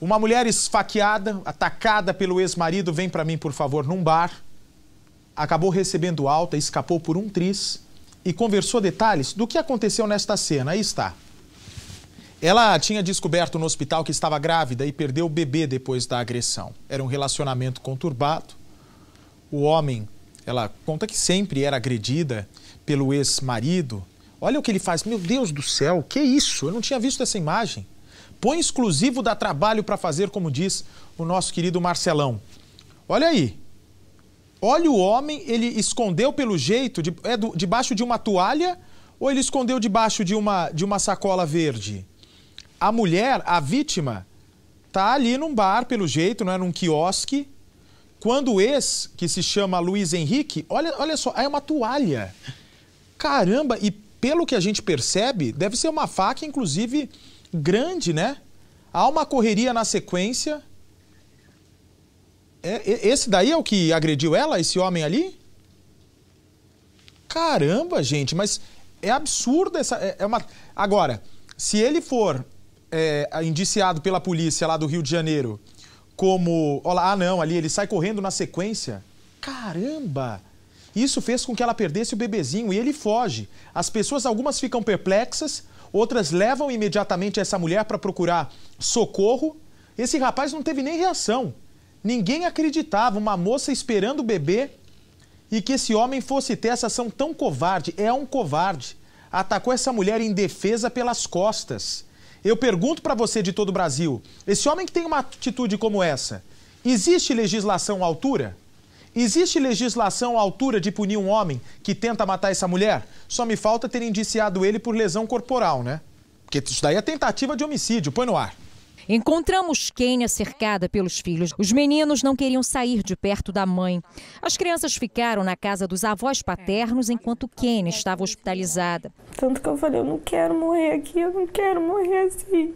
Uma mulher esfaqueada, atacada pelo ex-marido, vem para mim, por favor, num bar. Acabou recebendo alta, escapou por um triz e conversou detalhes do que aconteceu nesta cena. Aí está. Ela tinha descoberto no hospital que estava grávida e perdeu o bebê depois da agressão. Era um relacionamento conturbado. O homem, ela conta que sempre era agredida pelo ex-marido. Olha o que ele faz. Meu Deus do céu, que é isso? Eu não tinha visto essa imagem. Põe exclusivo dá trabalho para fazer, como diz o nosso querido Marcelão. Olha aí. Olha o homem, ele escondeu pelo jeito, de, é do, debaixo de uma toalha ou ele escondeu debaixo de uma, de uma sacola verde? A mulher, a vítima, tá ali num bar, pelo jeito, não é? num quiosque, quando o ex, que se chama Luiz Henrique, olha, olha só, é uma toalha. Caramba, e pelo que a gente percebe, deve ser uma faca, inclusive grande, né? Há uma correria na sequência. É, esse daí é o que agrediu ela, esse homem ali? Caramba, gente, mas é absurdo essa. É, é, uma... Agora, se ele for é, indiciado pela polícia lá do Rio de Janeiro como. Olha lá, ah, não, ali ele sai correndo na sequência. Caramba! Isso fez com que ela perdesse o bebezinho e ele foge. As pessoas, algumas ficam perplexas, outras levam imediatamente essa mulher para procurar socorro. Esse rapaz não teve nem reação. Ninguém acreditava, uma moça esperando o bebê e que esse homem fosse ter essa ação tão covarde. É um covarde. Atacou essa mulher indefesa pelas costas. Eu pergunto para você de todo o Brasil: esse homem que tem uma atitude como essa, existe legislação à altura? Existe legislação à altura de punir um homem que tenta matar essa mulher? Só me falta ter indiciado ele por lesão corporal, né? Porque isso daí é tentativa de homicídio. Põe no ar. Encontramos Kênia cercada pelos filhos. Os meninos não queriam sair de perto da mãe. As crianças ficaram na casa dos avós paternos enquanto Kênia estava hospitalizada. Tanto que eu falei, eu não quero morrer aqui, eu não quero morrer assim.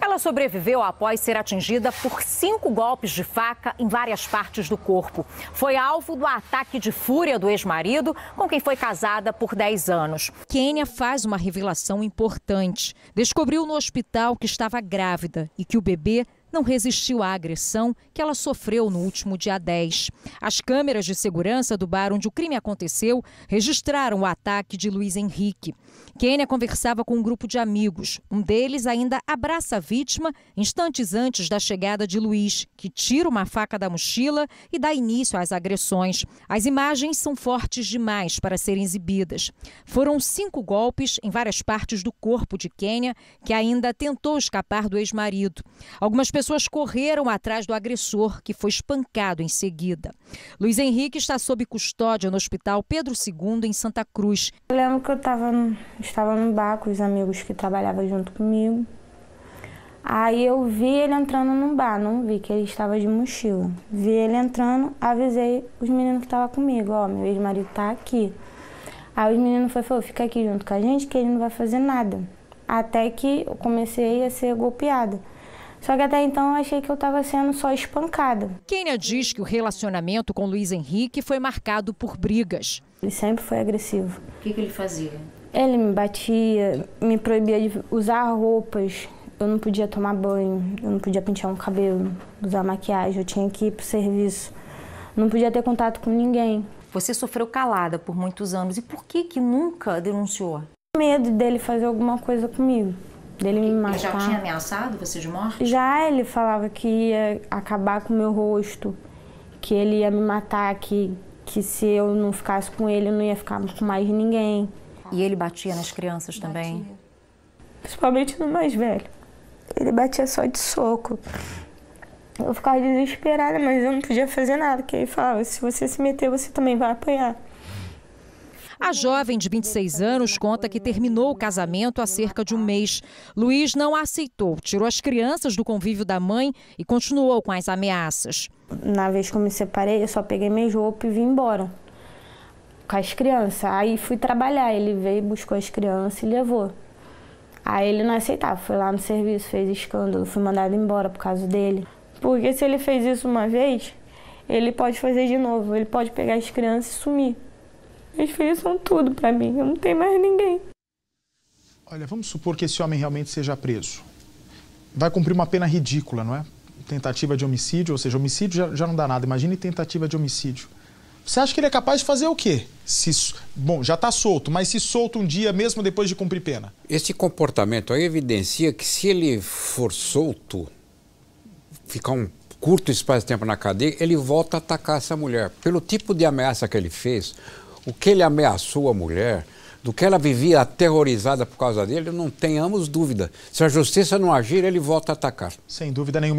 Ela sobreviveu após ser atingida por cinco golpes de faca em várias partes do corpo. Foi alvo do ataque de fúria do ex-marido, com quem foi casada por 10 anos. Kênia faz uma revelação importante. Descobriu no hospital que estava grávida e que o bebê não resistiu à agressão que ela sofreu no último dia 10. As câmeras de segurança do bar onde o crime aconteceu registraram o ataque de Luiz Henrique. Kênia conversava com um grupo de amigos. Um deles ainda abraça a vítima instantes antes da chegada de Luiz, que tira uma faca da mochila e dá início às agressões. As imagens são fortes demais para serem exibidas. Foram cinco golpes em várias partes do corpo de Kênia, que ainda tentou escapar do ex-marido. Algumas pessoas correram atrás do agressor, que foi espancado em seguida. Luiz Henrique está sob custódia no Hospital Pedro II, em Santa Cruz. Eu lembro que eu tava, estava no bar com os amigos que trabalhavam junto comigo. Aí eu vi ele entrando num bar, não vi que ele estava de mochila. Vi ele entrando, avisei os meninos que estavam comigo, ó, oh, meu ex-marido está aqui. Aí os meninos foi falou, fica aqui junto com a gente que ele não vai fazer nada. Até que eu comecei a ser golpeada. Só que até então eu achei que eu estava sendo só espancada. Kênia diz que o relacionamento com Luiz Henrique foi marcado por brigas. Ele sempre foi agressivo. O que, que ele fazia? Ele me batia, me proibia de usar roupas, eu não podia tomar banho, eu não podia pentear um cabelo, usar maquiagem, eu tinha que ir para o serviço. Não podia ter contato com ninguém. Você sofreu calada por muitos anos e por que que nunca denunciou? Medo dele fazer alguma coisa comigo dele me machucar. Ele já tinha ameaçado você de morte? Já, ele falava que ia acabar com o meu rosto, que ele ia me matar, que, que se eu não ficasse com ele, eu não ia ficar com mais ninguém. E ele batia nas crianças também? Batia. Principalmente no mais velho. Ele batia só de soco. Eu ficava desesperada, mas eu não podia fazer nada, porque ele falava, se você se meter, você também vai apanhar. A jovem de 26 anos conta que terminou o casamento há cerca de um mês. Luiz não aceitou, tirou as crianças do convívio da mãe e continuou com as ameaças. Na vez que eu me separei, eu só peguei minha roupa e vim embora com as crianças. Aí fui trabalhar, ele veio, buscou as crianças e levou. Aí ele não aceitava, foi lá no serviço, fez escândalo, fui mandado embora por causa dele. Porque se ele fez isso uma vez, ele pode fazer de novo, ele pode pegar as crianças e sumir. Meus filhos são tudo para mim, eu não tenho mais ninguém. Olha, vamos supor que esse homem realmente seja preso. Vai cumprir uma pena ridícula, não é? Tentativa de homicídio, ou seja, homicídio já, já não dá nada. Imagine tentativa de homicídio. Você acha que ele é capaz de fazer o quê? Se, bom, já está solto, mas se solto um dia mesmo depois de cumprir pena? Esse comportamento aí evidencia que se ele for solto, ficar um curto espaço de tempo na cadeia, ele volta a atacar essa mulher. Pelo tipo de ameaça que ele fez, o que ele ameaçou a mulher, do que ela vivia aterrorizada por causa dele, não tenhamos dúvida. Se a justiça não agir, ele volta a atacar. Sem dúvida nenhuma.